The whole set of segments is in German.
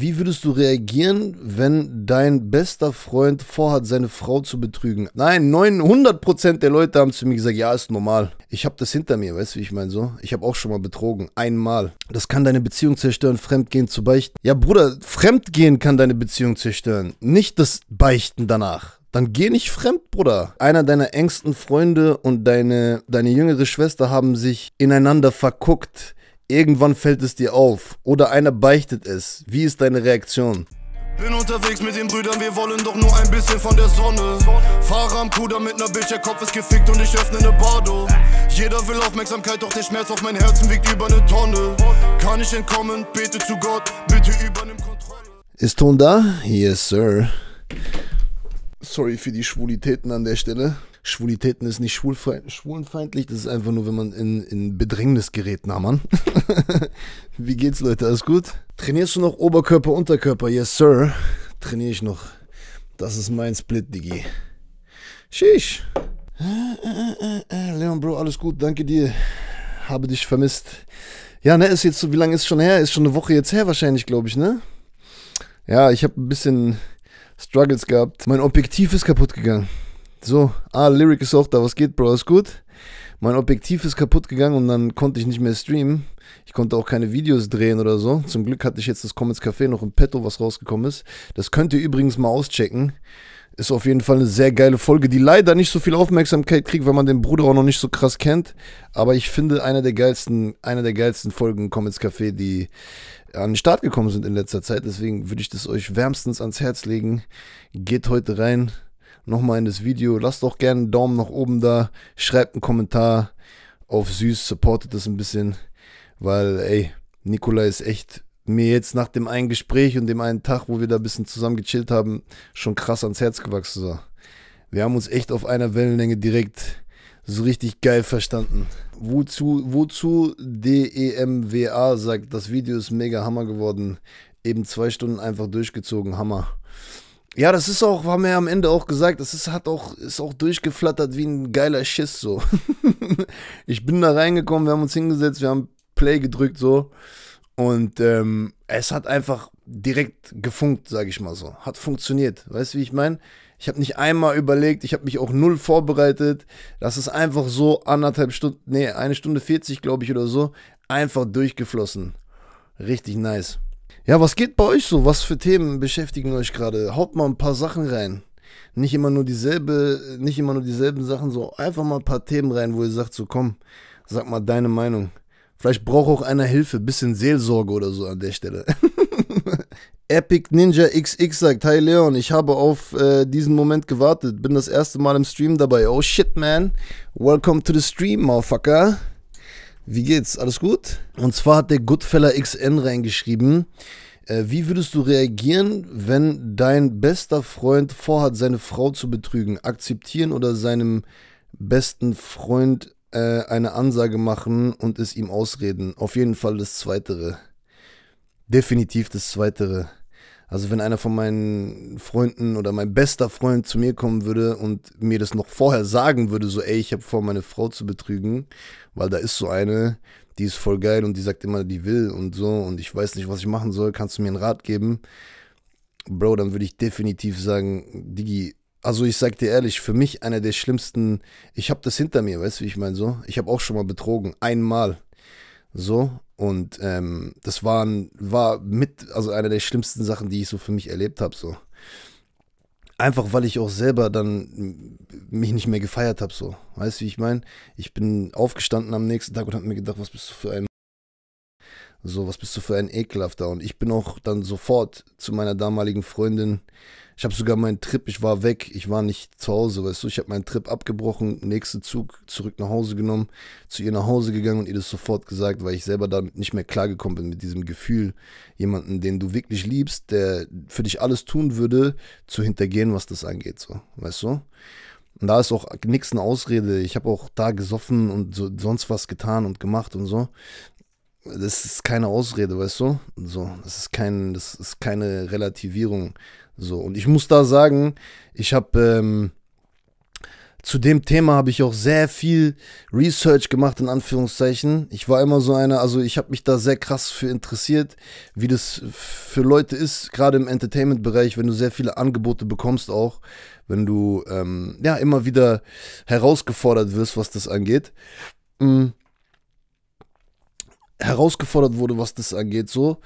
Wie würdest du reagieren, wenn dein bester Freund vorhat, seine Frau zu betrügen? Nein, 900% der Leute haben zu mir gesagt, ja, ist normal. Ich habe das hinter mir, weißt du, wie ich meine so? Ich habe auch schon mal betrogen, einmal. Das kann deine Beziehung zerstören, Fremdgehen zu beichten. Ja, Bruder, Fremdgehen kann deine Beziehung zerstören, nicht das Beichten danach dann geh nicht fremd, Bruder. Einer deiner engsten Freunde und deine, deine jüngere Schwester haben sich ineinander verguckt. Irgendwann fällt es dir auf oder einer beichtet es. Wie ist deine Reaktion? Bin unterwegs mit den Brüdern, wir wollen doch nur ein bisschen von der Sonne. Fahre am Puder mit ner Bitch, der Kopf ist gefickt und ich öffne ne Bardo. Jeder will Aufmerksamkeit, doch der Schmerz auf mein Herzen wiegt über ne Tonne. Kann ich entkommen, bete zu Gott, bitte übernimm Kontrolle. Ist Ton da? Yes, Sir sorry für die Schwulitäten an der Stelle. Schwulitäten ist nicht schwulenfeindlich, das ist einfach nur, wenn man in, in Bedrängnis gerät, na Mann. Wie geht's, Leute? Alles gut? Trainierst du noch Oberkörper, Unterkörper? Yes, Sir. Trainiere ich noch. Das ist mein Split, Digi. Shish. Äh, äh, äh, Leon, Bro, alles gut, danke dir. Habe dich vermisst. Ja, ne, ist jetzt so, wie lange ist schon her? Ist schon eine Woche jetzt her wahrscheinlich, glaube ich, ne? Ja, ich habe ein bisschen Struggles gehabt. Mein Objektiv ist kaputt gegangen. So, ah, Lyric ist auch da. Was geht, Bro? Ist gut? Mein Objektiv ist kaputt gegangen und dann konnte ich nicht mehr streamen. Ich konnte auch keine Videos drehen oder so. Zum Glück hatte ich jetzt das Comments Café noch im Petto, was rausgekommen ist. Das könnt ihr übrigens mal auschecken. Ist auf jeden Fall eine sehr geile Folge, die leider nicht so viel Aufmerksamkeit kriegt, weil man den Bruder auch noch nicht so krass kennt. Aber ich finde einer der geilsten, einer der geilsten Folgen Comets Café, die an den Start gekommen sind in letzter Zeit. Deswegen würde ich das euch wärmstens ans Herz legen. Geht heute rein, nochmal in das Video. Lasst auch gerne einen Daumen nach oben da. Schreibt einen Kommentar auf süß, supportet das ein bisschen. Weil, ey, Nikola ist echt mir jetzt nach dem einen Gespräch und dem einen Tag, wo wir da ein bisschen zusammen gechillt haben, schon krass ans Herz gewachsen war. Wir haben uns echt auf einer Wellenlänge direkt so richtig geil verstanden. Wozu, wozu DEMWA sagt, das Video ist mega Hammer geworden. Eben zwei Stunden einfach durchgezogen, Hammer. Ja, das ist auch, haben wir ja am Ende auch gesagt, das ist, hat auch, ist auch durchgeflattert wie ein geiler Schiss so. ich bin da reingekommen, wir haben uns hingesetzt, wir haben Play gedrückt so. Und ähm, es hat einfach direkt gefunkt, sage ich mal so. Hat funktioniert. Weißt du, wie ich meine? Ich habe nicht einmal überlegt, ich habe mich auch null vorbereitet. Das ist einfach so anderthalb Stunden, nee, eine Stunde 40, glaube ich, oder so, einfach durchgeflossen. Richtig nice. Ja, was geht bei euch so? Was für Themen beschäftigen euch gerade? Haut mal ein paar Sachen rein. Nicht immer nur dieselbe, nicht immer nur dieselben Sachen, so einfach mal ein paar Themen rein, wo ihr sagt, so komm, sag mal deine Meinung. Vielleicht braucht auch einer Hilfe, bisschen Seelsorge oder so an der Stelle. Epic Ninja XX sagt, hi Leon, ich habe auf äh, diesen Moment gewartet, bin das erste Mal im Stream dabei. Oh shit, man. Welcome to the stream, Motherfucker. Wie geht's? Alles gut? Und zwar hat der Goodfella XN reingeschrieben, äh, wie würdest du reagieren, wenn dein bester Freund vorhat, seine Frau zu betrügen? Akzeptieren oder seinem besten Freund äh, eine Ansage machen und es ihm ausreden. Auf jeden Fall das Zweitere. Definitiv das Zweitere. Also wenn einer von meinen Freunden oder mein bester Freund zu mir kommen würde und mir das noch vorher sagen würde, so ey, ich habe vor, meine Frau zu betrügen, weil da ist so eine, die ist voll geil und die sagt immer, die will und so und ich weiß nicht, was ich machen soll, kannst du mir einen Rat geben? Bro, dann würde ich definitiv sagen, Digi, also ich sag dir ehrlich, für mich einer der schlimmsten, ich habe das hinter mir, weißt du, wie ich meine so? Ich habe auch schon mal betrogen, einmal. So, und ähm, das waren, war mit, also einer der schlimmsten Sachen, die ich so für mich erlebt habe, so. Einfach weil ich auch selber dann mich nicht mehr gefeiert habe, so. Weißt du, wie ich meine? Ich bin aufgestanden am nächsten Tag und habe mir gedacht, was bist du für ein so, was bist du für ein Ekelhafter? Und ich bin auch dann sofort zu meiner damaligen Freundin. Ich habe sogar meinen Trip, ich war weg, ich war nicht zu Hause, weißt du, ich habe meinen Trip abgebrochen, nächsten Zug zurück nach Hause genommen, zu ihr nach Hause gegangen und ihr das sofort gesagt, weil ich selber damit nicht mehr klargekommen bin, mit diesem Gefühl, jemanden, den du wirklich liebst, der für dich alles tun würde, zu hintergehen, was das angeht, so, weißt du? Und da ist auch nichts eine Ausrede. Ich habe auch da gesoffen und so, sonst was getan und gemacht und so das ist keine Ausrede, weißt du? So, das ist kein, das ist keine Relativierung. So, und ich muss da sagen, ich habe ähm, zu dem Thema habe ich auch sehr viel Research gemacht, in Anführungszeichen. Ich war immer so einer, also ich habe mich da sehr krass für interessiert, wie das für Leute ist, gerade im Entertainment-Bereich, wenn du sehr viele Angebote bekommst auch, wenn du ähm, ja immer wieder herausgefordert wirst, was das angeht. Mhm herausgefordert wurde, was das angeht, so.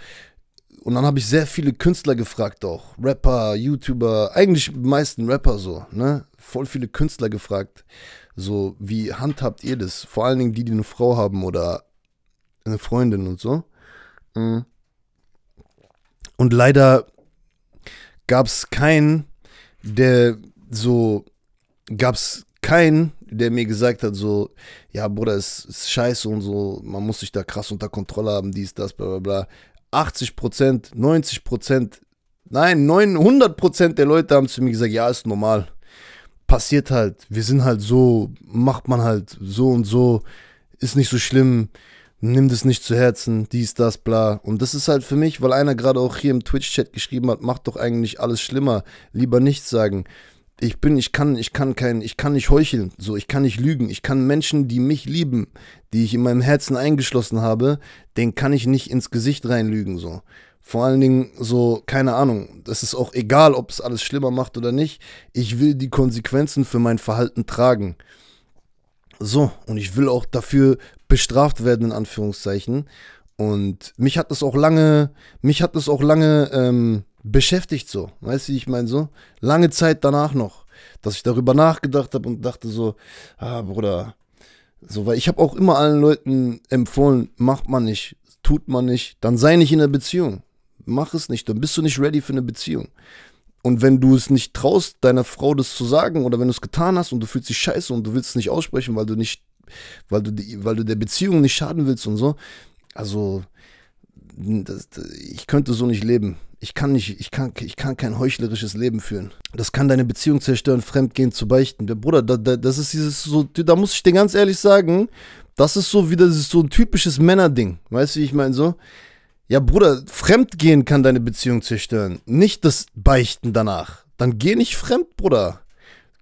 Und dann habe ich sehr viele Künstler gefragt auch. Rapper, YouTuber, eigentlich meisten Rapper so, ne? Voll viele Künstler gefragt. So, wie handhabt ihr das? Vor allen Dingen die, die eine Frau haben oder eine Freundin und so. Mhm. Und leider gab es keinen, der so, gab es keinen, der mir gesagt hat, so, ja, Bruder, es ist scheiße und so, man muss sich da krass unter Kontrolle haben, dies, das, bla, bla, bla. 80 Prozent, 90 Prozent, nein, 900 Prozent der Leute haben zu mir gesagt, ja, ist normal. Passiert halt, wir sind halt so, macht man halt so und so, ist nicht so schlimm, nimm das nicht zu Herzen, dies, das, bla. Und das ist halt für mich, weil einer gerade auch hier im Twitch-Chat geschrieben hat, macht doch eigentlich alles schlimmer, lieber nichts sagen ich bin, ich kann, ich kann kein, ich kann nicht heucheln, so, ich kann nicht lügen, ich kann Menschen, die mich lieben, die ich in meinem Herzen eingeschlossen habe, den kann ich nicht ins Gesicht reinlügen, so. Vor allen Dingen so, keine Ahnung, das ist auch egal, ob es alles schlimmer macht oder nicht, ich will die Konsequenzen für mein Verhalten tragen. So, und ich will auch dafür bestraft werden, in Anführungszeichen. Und mich hat es auch lange, mich hat es auch lange, ähm, beschäftigt so. Weißt du, wie ich meine so? Lange Zeit danach noch, dass ich darüber nachgedacht habe und dachte so, ah, Bruder, so, weil ich habe auch immer allen Leuten empfohlen, macht man nicht, tut man nicht, dann sei nicht in der Beziehung. Mach es nicht, dann bist du nicht ready für eine Beziehung. Und wenn du es nicht traust, deiner Frau das zu sagen oder wenn du es getan hast und du fühlst dich scheiße und du willst es nicht aussprechen, weil du nicht, weil du, die, weil du der Beziehung nicht schaden willst und so, also das, ich könnte so nicht leben. Ich kann nicht, ich kann, ich kann kein heuchlerisches Leben führen. Das kann deine Beziehung zerstören, fremdgehen zu beichten. Der Bruder, da, da, das ist dieses so, da muss ich dir ganz ehrlich sagen, das ist so wieder so ein typisches Männerding. Weißt du, wie ich meine so? Ja, Bruder, fremdgehen kann deine Beziehung zerstören. Nicht das Beichten danach. Dann geh nicht fremd, Bruder.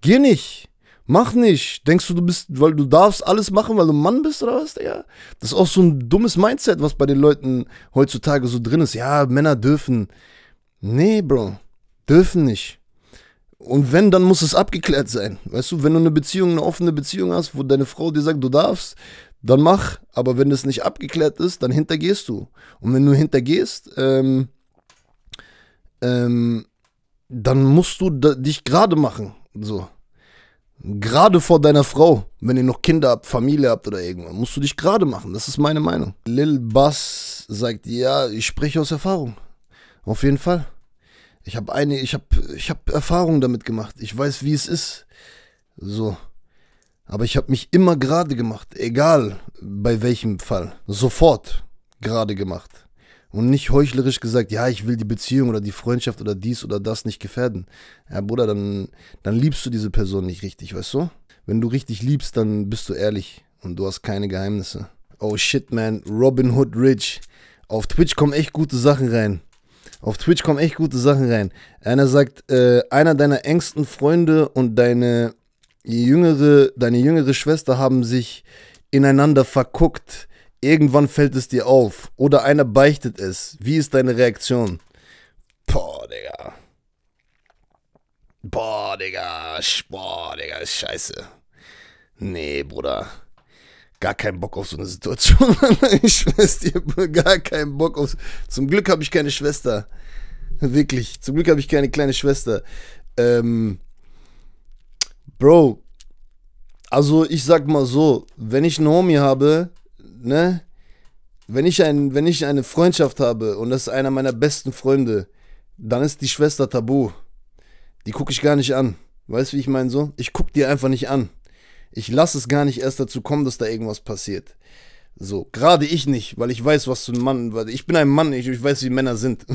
Geh nicht. Mach nicht. Denkst du, du bist, weil du darfst alles machen, weil du ein Mann bist oder was, Digga? Das ist auch so ein dummes Mindset, was bei den Leuten heutzutage so drin ist. Ja, Männer dürfen. Nee, Bro. Dürfen nicht. Und wenn, dann muss es abgeklärt sein. Weißt du, wenn du eine Beziehung, eine offene Beziehung hast, wo deine Frau dir sagt, du darfst, dann mach. Aber wenn das nicht abgeklärt ist, dann hintergehst du. Und wenn du hintergehst, ähm, ähm, dann musst du dich gerade machen. So. Gerade vor deiner Frau, wenn ihr noch Kinder habt, Familie habt oder irgendwas, musst du dich gerade machen. Das ist meine Meinung. Lil Bass sagt, ja, ich spreche aus Erfahrung. Auf jeden Fall. Ich habe eine, ich habe, ich habe Erfahrung damit gemacht. Ich weiß, wie es ist. So. Aber ich habe mich immer gerade gemacht, egal bei welchem Fall. Sofort gerade gemacht. Und nicht heuchlerisch gesagt, ja, ich will die Beziehung oder die Freundschaft oder dies oder das nicht gefährden. Ja, Bruder, dann, dann liebst du diese Person nicht richtig, weißt du? Wenn du richtig liebst, dann bist du ehrlich und du hast keine Geheimnisse. Oh shit, man, Robin Hood Rich. Auf Twitch kommen echt gute Sachen rein. Auf Twitch kommen echt gute Sachen rein. Einer sagt, äh, einer deiner engsten Freunde und deine jüngere, deine jüngere Schwester haben sich ineinander verguckt. Irgendwann fällt es dir auf oder einer beichtet es. Wie ist deine Reaktion? Boah, Digga. Boah, Digga. Boah, Digga, ist scheiße. Nee, Bruder. Gar keinen Bock auf so eine Situation. ich weiß dir, gar keinen Bock auf. Zum Glück habe ich keine Schwester. Wirklich. Zum Glück habe ich keine kleine Schwester. Ähm, Bro, also ich sag mal so, wenn ich einen Homie habe, ne? Wenn ich, ein, wenn ich eine Freundschaft habe und das ist einer meiner besten Freunde, dann ist die Schwester tabu. Die gucke ich gar nicht an. Weißt du, wie ich meine so? Ich gucke die einfach nicht an. Ich lasse es gar nicht erst dazu kommen, dass da irgendwas passiert. So, gerade ich nicht, weil ich weiß, was für ein Mann, weil ich bin ein Mann, ich, ich weiß, wie Männer sind.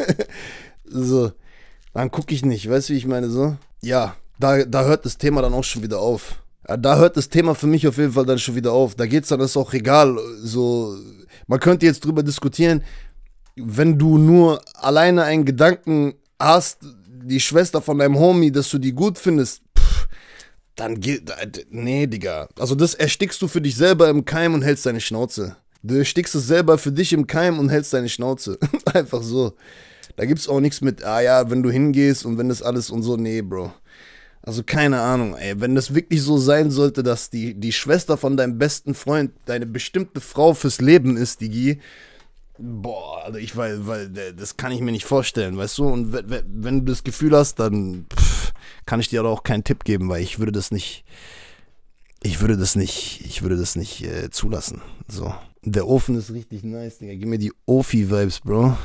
so, dann gucke ich nicht, weißt du, wie ich meine so? Ja, da, da hört das Thema dann auch schon wieder auf. Äh, da hört das Thema für mich auf jeden Fall dann schon wieder auf. Da geht es dann, ist auch egal. So, man könnte jetzt drüber diskutieren, wenn du nur alleine einen Gedanken hast, die Schwester von deinem Homie, dass du die gut findest, pff, dann geht, nee, Digga. Also das erstickst du für dich selber im Keim und hältst deine Schnauze. Du erstickst es selber für dich im Keim und hältst deine Schnauze. Einfach so. Da gibt es auch nichts mit, ah ja, wenn du hingehst und wenn das alles und so, nee, Bro. Also keine Ahnung, ey. Wenn das wirklich so sein sollte, dass die, die Schwester von deinem besten Freund deine bestimmte Frau fürs Leben ist, Digi. Boah, also ich weil, weil äh, das kann ich mir nicht vorstellen, weißt du? Und wenn du das Gefühl hast, dann pff, kann ich dir auch keinen Tipp geben, weil ich würde das nicht, ich würde das nicht, ich würde das nicht äh, zulassen. So, der Ofen ist richtig nice, Digga. Gib mir die Ofi-Vibes, Bro.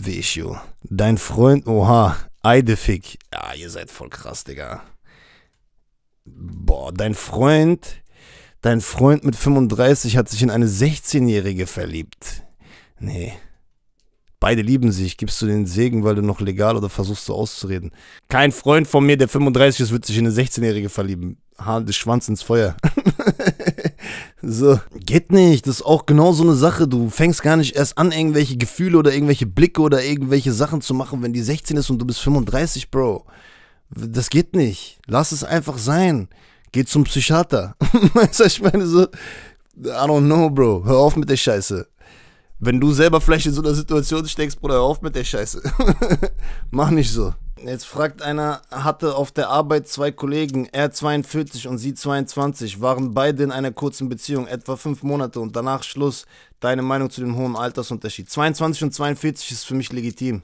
Wesio. Dein Freund, oha, Eidefick. Ja, ihr seid voll krass, Digga boah, dein Freund, dein Freund mit 35 hat sich in eine 16-Jährige verliebt. Nee. Beide lieben sich. Gibst du den Segen, weil du noch legal oder versuchst du auszureden? Kein Freund von mir, der 35 ist, wird sich in eine 16-Jährige verlieben. Haar des Schwanz ins Feuer. so. Geht nicht. Das ist auch genau so eine Sache. Du fängst gar nicht erst an, irgendwelche Gefühle oder irgendwelche Blicke oder irgendwelche Sachen zu machen, wenn die 16 ist und du bist 35, Bro das geht nicht. Lass es einfach sein. Geh zum Psychiater. weißt du, ich meine so, I don't know, Bro. Hör auf mit der Scheiße. Wenn du selber vielleicht in so einer Situation steckst, Bruder, hör auf mit der Scheiße. Mach nicht so. Jetzt fragt einer, hatte auf der Arbeit zwei Kollegen, er 42 und sie 22, waren beide in einer kurzen Beziehung, etwa fünf Monate und danach Schluss. Deine Meinung zu dem hohen Altersunterschied? 22 und 42 ist für mich legitim.